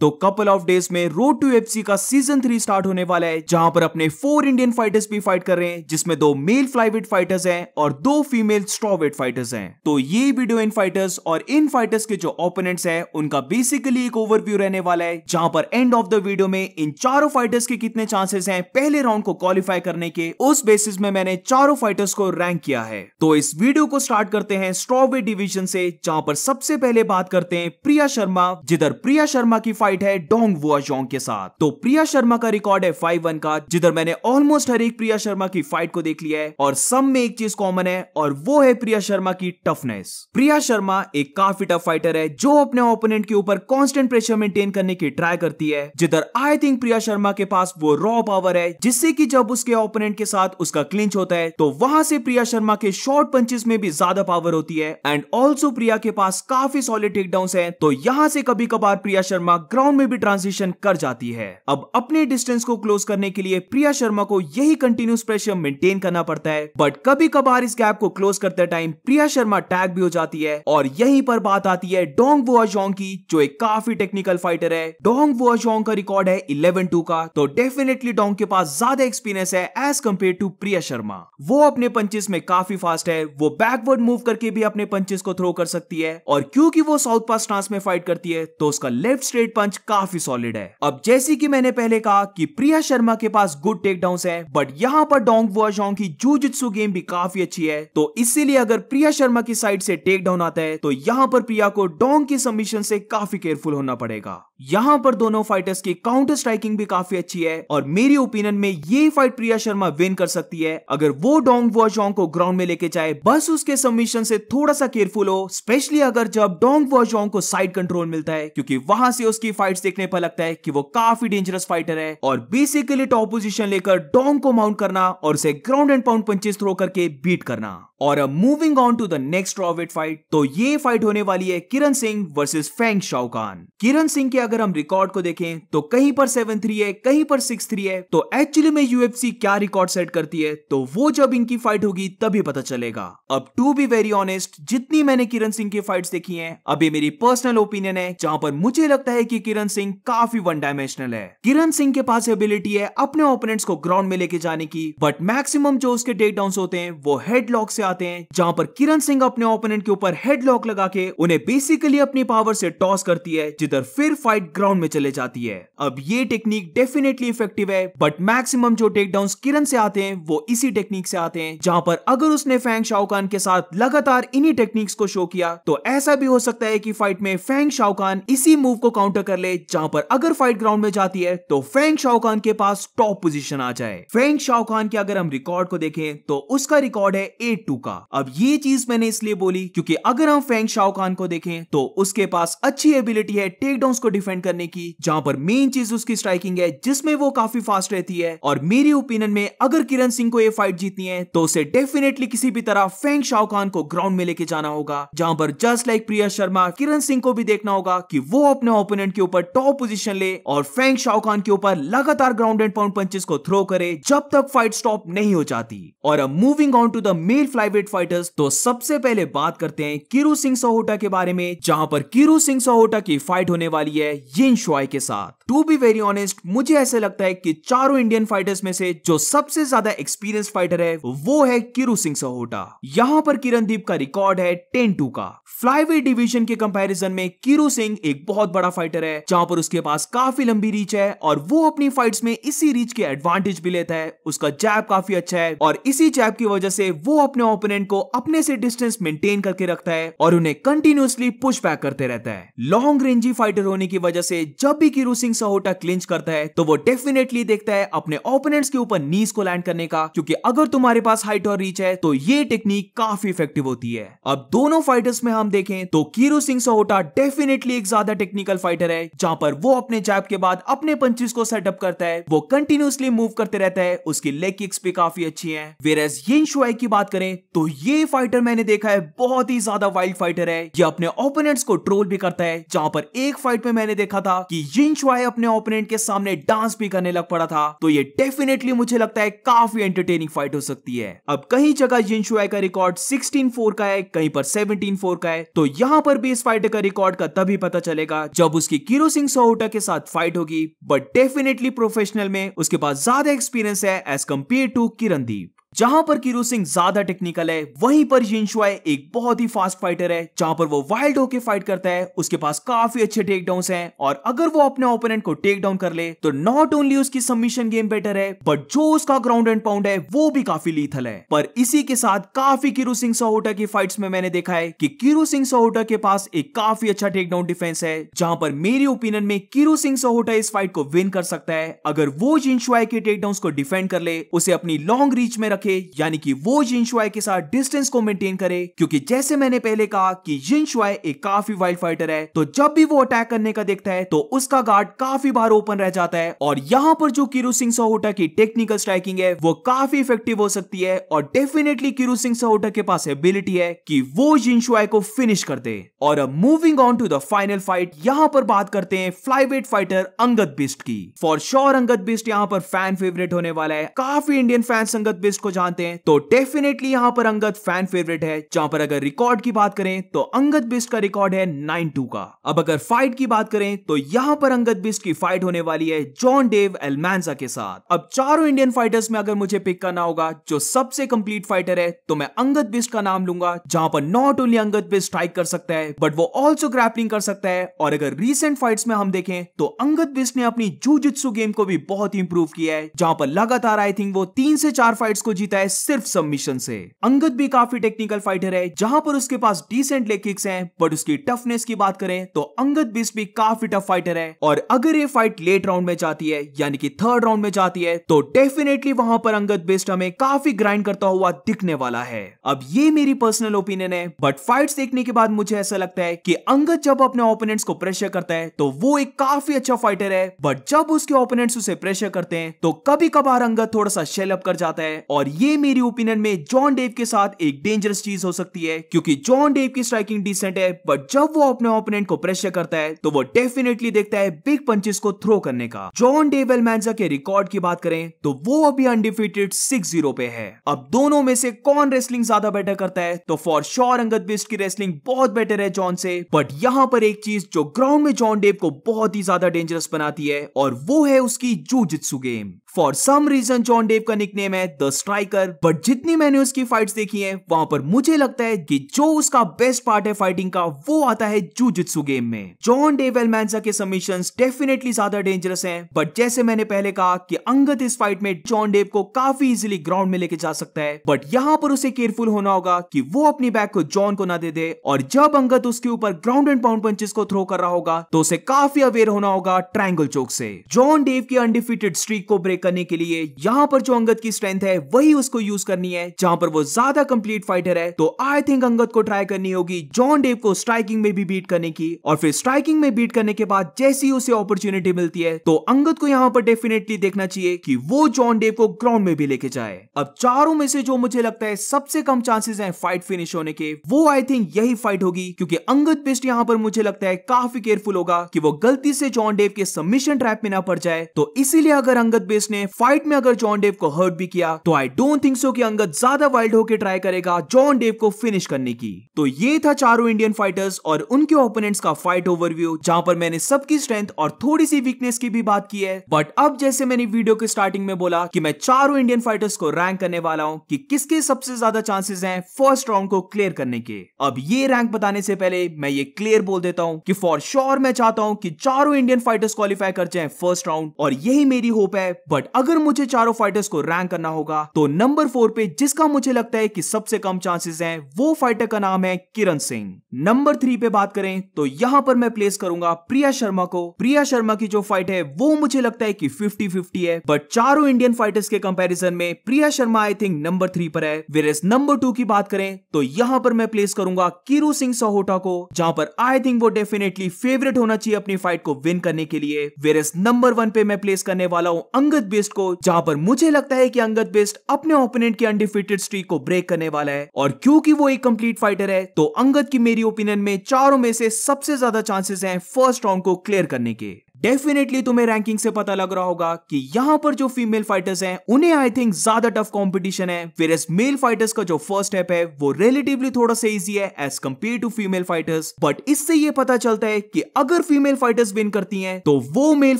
तो couple of days में road to F का सीजन थ्री स्टार्ट होने वाला है जहां पर अपने फोर इंडियन फाइटर्स भी फाइट कर रहे हैं जिसमें दो मेल फ्लाईवेट फाइटर्स हैं और दो फीमेल स्ट्रॉवेट फाइटर्स हैं तो ये वीडियो इन फाइटर्स और इन फाइटर्स के जो ओपोनेंट्स हैं उनका बेसिकली एक ओवरव्यू रहने वाला है जहां पर एंड ऑफ द वीडियो में इन चारों फाइटर्स के कितने चांसेस है पहले राउंड को क्वालिफाई करने के उस बेसिस में मैंने चारों फाइटर्स को रैंक किया है तो इस वीडियो को स्टार्ट करते हैं स्ट्रॉवेट डिविजन से जहां पर सबसे पहले बात करते हैं प्रिया शर्मा जिधर प्रिया शर्मा की फाइट फाइट है डोंग वुआजोंग के साथ तो प्रिया शर्मा का रिकॉर्ड है फाइव वन का जिधर मैंने ऑलमोस्ट हर एक प्रिया शर्मा की फाइट को देख लिया है और सब में एक चीज कॉमन है और वो है प्रिया शर्मा की टफनेस प्रिया शर्मा एक काफी टफ फाइटर है जो अपने ओपोनेंट के ऊपर कॉन्स्टेंट प्रेशर मेंटेन करने की ट्राई करती है जिधर आई थिंक प्रिया शर्मा के पास वो रॉ पावर है जिससे की जब उसके ओपोनेंट के साथ उसका क्लिंच होता है तो वहां से प्रिया शर्मा के शॉर्ट पंचेस में भी ज्यादा पावर होती है एंड ऑल्सो प्रिया के पास काफी सॉलिड टेकडाउन है तो यहाँ से कभी कभार प्रिया शर्मा क्राउन में भी ट्रांजिशन कर जाती है अब अपने डिस्टेंस को क्लोज करने के लिए प्रिया शर्मा को यही कंटिन्यूस प्रेशर मेंटेन करना पड़ता है बट कभी कभार इस गैप को क्लोज करते टाइम प्रिया शर्मा टैग भी हो जाती है और यही पर बात आती है डोंग वोजोंग की जो एक काफी टेक्निकल फाइटर है डोंग वोजोंग का रिकॉर्ड है इलेवन टू का तो डेफिनेटली डोंग के पास ज्यादा एक्सपीरियंस है as compare to Priya Sharma वो अपने पंचेस में काफी फास्ट है वो बैकवर्ड मूव करके भी अपने पंचेस को थ्रो कर सकती है और क्योंकि वो साउथ पास ट्रांस में फाइट करती है तो उसका लेफ्ट स्ट्रेट पंच पंच काफी सॉलिड है अब जैसे कि मैंने पहले कहा कि प्रिया शर्मा के पास गुड टेक डाउन है बट यहाँ पर डोंग वोजोंग की जूजित्सु गेम भी काफी अच्छी है तो इसीलिए अगर प्रिया शर्मा की साइड से टेक डाउन आता है तो यहाँ पर प्रिया को डोंग के सबमिशन से काफी केयरफुल होना पड़ेगा यहां पर दोनों फाइटर्स की काउंटर स्ट्राइकिंग भी काफी अच्छी है और मेरी ओपिनियन में ये फाइट प्रिया शर्मा विन कर सकती है अगर वो डोंग वॉजोंग को ग्राउंड में लेके जाए बस उसके सबमिशन से थोड़ा सा केयरफुल हो स्पेशली अगर जब डोंग वॉजोंग को साइड कंट्रोल मिलता है क्योंकि वहां से उसकी फाइट देखने पर लगता है कि वो काफी डेंजरस फाइटर है और बेसिकली टॉप पोजिशन लेकर डोंग को माउंट करना और उसे ground and pound punches throw करके बीट करना और अब moving on to the next strawweight fight तो ये फाइट होने वाली है Kiran Singh versus Fang Shaokan Kiran Singh के अगर हम रिकॉर्ड को देखें तो कहीं पर सेवन थ्री है कहीं पर सिक्स थ्री है तो एक्चुअली में यूएफसी क्या रिकॉर्ड सेट करती है तो वो जब इनकी फाइट होगी तभी पता चलेगा अब टू बी वेरी ऑनेस्ट जितनी मैंने किरण सिंह की फाइट देखी है अभी मेरी पर्सनल ओपिनियन है जहां पर मुझे लगता है की कि किरण सिंह काफी वन डायमेंशनल है किरण सिंह के पास एबिलिटी है अपने ओपोनेंट्स को ग्राउंड में लेके जाने की बट मैक्सिमम जो उसके टेक डाउन होते हैं वो हेडलॉक से जाते हैं जहां पर किरण सिंह अपने ओपोनेंट के ऊपर हेडलॉक लगा के उन्हें बेसिकली अपनी पावर से टॉस करती है जिधर फिर फाइट ग्राउंड में चले जाती है अब ये टेक्निक डेफिनेटली इफेक्टिव है बट मैक्सिमम जो टेकडाउन किरण से आते हैं वो इसी टेक्निक से आते हैं जहां पर अगर उसने फैंग शाहकान के साथ लगातार इन्हीं टेक्निक्स को शो किया तो ऐसा भी हो सकता है कि फाइट में फैंग शाहकान इसी मूव को काउंटर कर ले जहां पर अगर फाइट ग्राउंड में जाती है तो फैंग शाहकान के पास टॉप पोजीशन आ जाए फैंग शाहकान के अगर हम रिकॉर्ड को देखें तो उसका रिकॉर्ड है एट टू का अब ये चीज मैंने इसलिए बोली क्योंकि अगर हम फेंग शाओ खान को देखें तो उसके पास अच्छी एबिलिटी है टेक डाउन को डिफेंड करने की जहां पर मेन चीज उसकी स्ट्राइकिंग है जिसमें वो काफी फास्ट रहती है और मेरी ओपिनियन में अगर किरण सिंह को ये फाइट जीतनी है तो उसे डेफिनेटली किसी भी तरह फेंग शाओ खान को ग्राउंड में लेके जाना होगा जहां पर जस्ट लाइक प्रिया शर्मा किरण सिंह को भी देखना होगा कि वो अपने ओपोनेंट के ऊपर टॉप पोजीशन ले और फेंग शाओ खान के ऊपर लगातार ग्राउंड एंड पाउंड पंचेस को थ्रो करे जब तक फाइट स्टॉप नहीं हो जाती और अब moving on to the male flyweight fighters तो सबसे पहले बात करते हैं किरू सिंह सहोटा के बारे में जहां पर किरू सिंह सहोटा की फाइट होने वाली है यिन शॉय के साथ टू बी वेरी ऑनेस्ट मुझे ऐसा लगता है कि चारों इंडियन फाइटर्स में से जो सबसे ज्यादा एक्सपीरियंस फाइटर है वो है किरु सिंह सहोटा यहाँ पर किरण दीप का रिकॉर्ड है टेन टू का फ्लाईवेट डिवीजन के कंपैरिजन में किरु सिंह एक बहुत बड़ा फाइटर है जहां पर उसके पास काफी लंबी रीच है और वो अपनी फाइट्स में इसी रीच के एडवांटेज भी लेता है उसका जैब काफी अच्छा है और इसी जैब की वजह से वो अपने ओपोनेंट को अपने से डिस्टेंस मेंटेन करके रखता है और उन्हें कंटिन्यूसली पुश बैक करते रहता है लॉन्ग रेंजी फाइटर होने की वजह से जब भी किरू सिंह सहोटा क्लिंच करता है तो वो डेफिनेटली देखता है अपने ओपोनेंट्स के ऊपर नीज को लैंड करने का क्योंकि अगर तुम्हारे पास हाइट और रीच है तो ये टेक्निक काफी इफेक्टिव होती है अब दोनों फाइटर्स में हम देखें तो कीरू सिंह सहोटा डेफिनेटली एक ज्यादा टेक्निकल फाइटर है जहां पर वो अपने जैप के बाद अपने पंचेस को सेटअप करता है वो कंटिन्यूसली मूव करते रहता है उसकी लेग किक्स भी काफी अच्छी है वेरस यिन शुआई की बात करें तो ये फाइटर मैंने देखा है बहुत ही ज्यादा वाइल्ड फाइटर है ये अपने ओपोनेंट्स को ट्रोल भी करता है जहां पर एक फाइट में मैंने देखा था कि यिन शुआई अपने ओपोनेंट के सामने डांस भी करने लग पड़ा था तो ये डेफिनेटली मुझे लगता है काफी एंटरटेनिंग फाइट हो सकती है अब कहीं जगह जिनशुआई का रिकॉर्ड सिक्सटीन फोर का है कहीं पर सेवनटीन फोर का है तो यहाँ पर भी इस फाइटर का रिकॉर्ड का तभी पता चलेगा जब उसकी किरो सिंह सोहोटा के साथ फाइट होगी बट डेफिनेटली प्रोफेशनल में उसके पास ज्यादा एक्सपीरियंस है एज कम्पेयर टू किरणदीप जहां पर कीरू सिंह ज्यादा टेक्निकल है वहीं पर जिनशुआ एक बहुत ही फास्ट फाइटर है जहां पर वो वाइल्ड होके फाइट करता है उसके पास काफी अच्छे टेक डाउन है और अगर वो अपने ओपोनेंट को टेक डाउन कर ले तो नॉट ओनली उसकी सबमिशन गेम बेटर है बट जो उसका ग्राउंड एंड पाउंड है वो भी काफी लीथल है पर इसी के साथ काफी किरू सिंह सहोटा की फाइट में मैंने देखा है कि कीरू सिंह सहोटा के पास एक काफी अच्छा टेक डाउन डिफेंस है जहां पर मेरी ओपिनियन में किरू सिंह सहोटा इस फाइट को विन कर सकता है अगर वो जिनशुआ के टेक डाउन को डिफेंड कर ले उसे अपनी लॉन्ग रीच में रखे रखे यानी कि वो जिनशुआई के साथ डिस्टेंस को मेंटेन करे क्योंकि जैसे मैंने पहले कहा कि जिनशुआई एक काफी वाइल्ड फाइटर है तो जब भी वो अटैक करने का देखता है तो उसका गार्ड काफी बार ओपन रह जाता है और यहाँ पर जो किरू सिंह सहोटा की टेक्निकल स्ट्राइकिंग है वो काफी इफेक्टिव हो सकती है और डेफिनेटली किरू सिंह सहोटा के पास एबिलिटी है कि वो जिनशुआई को फिनिश कर दे और अब moving on to the final fight यहाँ पर बात करते हैं फ्लाईवेट फाइटर अंगद बिस्ट की फॉर श्योर अंगद बिस्ट यहाँ पर फैन फेवरेट होने वाला है काफी इंडियन फैंस अंगद बिस्ट को को जानते हैं तो डेफिनेटली यहाँ पर अंगद फैन फेवरेट है जहां पर अगर रिकॉर्ड की बात करें तो अंगद बिस्ट का रिकॉर्ड है नाइन टू का अब अगर फाइट की बात करें तो यहाँ पर अंगद बिस्ट की फाइट होने वाली है जॉन डेव एलमैनसा के साथ अब चारों इंडियन फाइटर्स में अगर मुझे पिक करना होगा जो सबसे कंप्लीट फाइटर है तो मैं अंगद बिस्ट का नाम लूंगा जहां पर not only Angad Bisht strike कर सकता है बट वो ऑल्सो ग्रैपलिंग कर सकता है और अगर रिसेंट फाइट्स में हम देखें तो अंगद बिस्ट ने अपनी जू गेम को भी बहुत इंप्रूव किया है जहां पर लगातार आई थिंक वो तीन से चार फाइट्स को जीता है सिर्फ सबमिशन से अंगद भी काफी टेक्निकल फाइटर है जहां पर उसके पास डिसेंट लेग किक्स हैं बट उसकी टफनेस की बात करें तो अंगद बिस्ट भी काफी टफ फाइटर है और अगर ये फाइट लेट राउंड में जाती है यानी कि थर्ड राउंड में जाती है तो डेफिनेटली वहां पर अंगद बिस्ट हमें काफी ग्राइंड करता हुआ दिखने वाला है अब ये मेरी पर्सनल ओपिनियन है बट फाइट देखने के बाद मुझे ऐसा लगता है कि अंगद जब अपने ओपोनेंट्स को प्रेशर करता है तो वो एक काफी अच्छा फाइटर है बट जब उसके ओपोनेंट्स उसे प्रेशर करते हैं तो कभी कभार अंगद थोड़ा सा शेल अप कर जाता है और और ये मेरी ओपिनियन में जॉन डेव के साथ एक डेंजरस चीज हो सकती है क्योंकि जॉन डेव की स्ट्राइकिंग डिसेंट है बट जब वो अपने ओपोनेंट को प्रेशर करता है तो वो डेफिनेटली देखता है बिग पंचेस को थ्रो करने का जॉन डेव एलमैनजा के रिकॉर्ड की बात करें तो वो अभी अनडिफिटेड सिक्स जीरो पे है अब दोनों में से कौन रेसलिंग ज्यादा बेटर करता है तो फॉर श्योर अंगद बिस्ट की रेसलिंग बहुत बेटर है जॉन से बट यहाँ पर एक चीज जो ग्राउंड में जॉन डेव को बहुत ही ज्यादा डेंजरस बनाती है और वो है उसकी jiu game for some reason John Dave का निकनेम है द स्ट्राइक स्ट्राइकर बट जितनी मैंने उसकी फाइट्स देखी हैं वहां पर मुझे लगता है कि जो उसका बेस्ट पार्ट है फाइटिंग का वो आता है जूजित्सु गेम में जॉन डेवेल मैंसा के सबमिशन डेफिनेटली ज्यादा डेंजरस है बट जैसे मैंने पहले कहा कि अंगत इस फाइट में जॉन डेव को काफी इजिली ग्राउंड में लेके जा सकता है बट यहाँ पर उसे केयरफुल होना होगा कि वो अपनी बैग को जॉन को ना दे दे और जब अंगत उसके ऊपर ग्राउंड एंड पाउंड पंचेस को थ्रो कर रहा होगा तो उसे काफी अवेयर होना होगा ट्रायंगल चौक से जॉन डेव की अनडिफिटेड स्ट्रीक को ब्रेक करने के लिए यहाँ पर जो अंगत की स्ट्रेंथ है वही वही उसको यूज करनी है जहां पर वो ज्यादा कंप्लीट फाइटर है तो आई थिंक अंगद को ट्राई करनी होगी जॉन डेव को स्ट्राइकिंग में भी बीट करने की और फिर स्ट्राइकिंग में बीट करने के बाद जैसी उसे अपॉर्चुनिटी मिलती है तो अंगद को यहाँ पर डेफिनेटली देखना चाहिए कि वो जॉन डेव को ग्राउंड में भी लेके जाए अब चारों में से जो मुझे लगता है सबसे कम चांसेस है फाइट फिनिश होने के वो आई थिंक यही फाइट होगी क्योंकि अंगद बिस्ट यहाँ पर मुझे लगता है काफी केयरफुल होगा कि वो गलती से जॉन डेव के सबमिशन ट्रैप में ना पड़ जाए तो इसीलिए अगर अंगद बेस्ट ने फाइट में अगर जॉन डेव को हर्ट भी किया तो आई डोंट थिंक सो कि अंगद ज्यादा वाइल्ड होकर ट्राई करेगा जॉन डेव को फिनिश करने की तो ये था चारों इंडियन फाइटर्स और उनके ओपोनेंट्स का फाइट ओवरव्यू जहां पर मैंने सबकी स्ट्रेंथ और थोड़ी सी वीकनेस की भी बात की है बट अब जैसे मैंने वीडियो के स्टार्टिंग में बोला कि मैं चारों इंडियन फाइटर्स को रैंक करने वाला हूं कि किसके सबसे ज्यादा चांसेस हैं फर्स्ट राउंड को क्लियर करने के अब ये रैंक बताने से पहले मैं ये क्लियर बोल देता हूँ कि फॉर श्योर मैं चाहता हूँ कि चारों इंडियन फाइटर्स क्वालिफाई कर जाए फर्स्ट राउंड और यही मेरी होप है बट अगर मुझे चारों फाइटर्स को रैंक करना होगा तो नंबर फोर पे जिसका मुझे लगता है कि सबसे कम चांसेस हैं वो फाइटर का नाम है किरण सिंह नंबर थ्री पे बात करें तो यहां पर मैं प्लेस करूंगा प्रिया शर्मा को प्रिया शर्मा की जो फाइट है वो मुझे लगता है कि 50-50 है बट चारों इंडियन फाइटर्स के कंपैरिजन में Priya Sharma I think number three पर है वेरस नंबर टू की बात करें तो यहां पर मैं प्लेस करूंगा किरू सिंह सहोटा को जहां पर आई थिंक वो डेफिनेटली फेवरेट होना चाहिए अपनी फाइट को विन करने के लिए वेरस नंबर वन पे मैं प्लेस करने वाला हूँ अंगद बेस्ट को जहां पर मुझे लगता है कि अंगद बेस्ट अपने ओपोनेंट की अनडिफिटेड स्ट्रीक को ब्रेक करने वाला है और क्योंकि वो एक कंप्लीट फाइटर है तो अंगद की मेरी ओपिनियन में चारों में से सबसे ज्यादा चांसेस हैं फर्स्ट राउंड को क्लियर करने के डेफिनेटली तुम्हें रैंकिंग से पता लग रहा होगा कि यहाँ पर जो फीमेल फाइटर्स हैं उन्हें आई थिंक ज्यादा टफ कंपटीशन है फिर इस मेल फाइटर्स का जो फर्स्ट स्टेप है वो रिलेटिवली थोड़ा सा इजी है as compare to female fighters but इससे ये पता चलता है कि अगर फीमेल फाइटर्स विन करती है तो वो मेल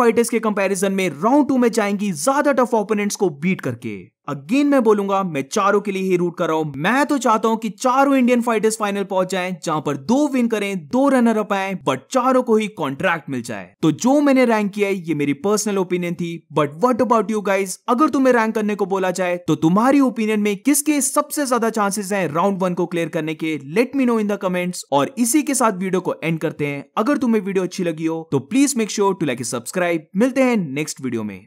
फाइटर्स के कंपेरिजन में राउंड टू में जाएंगी ज्यादा टफ ओपोनेंट्स को बीट करके अगेन मैं बोलूंगा मैं चारों के लिए ही रूट कर रहा हूं मैं तो चाहता हूं कि चारों इंडियन फाइटर्स फाइनल पहुंच जाएं जहां पर दो विन करें दो रनर अप आए बट चारों को ही कॉन्ट्रैक्ट मिल जाए तो जो मैंने रैंक किया है ये मेरी पर्सनल ओपिनियन थी but what about you guys अगर तुम्हें रैंक करने को बोला जाए तो तुम्हारी ओपिनियन में किसके सबसे ज्यादा चांसेस है राउंड वन को क्लियर करने के let me know in the comments और इसी के साथ वीडियो को एंड करते हैं अगर तुम्हें वीडियो अच्छी लगी हो तो please make sure to like subscribe मिलते हैं नेक्स्ट वीडियो में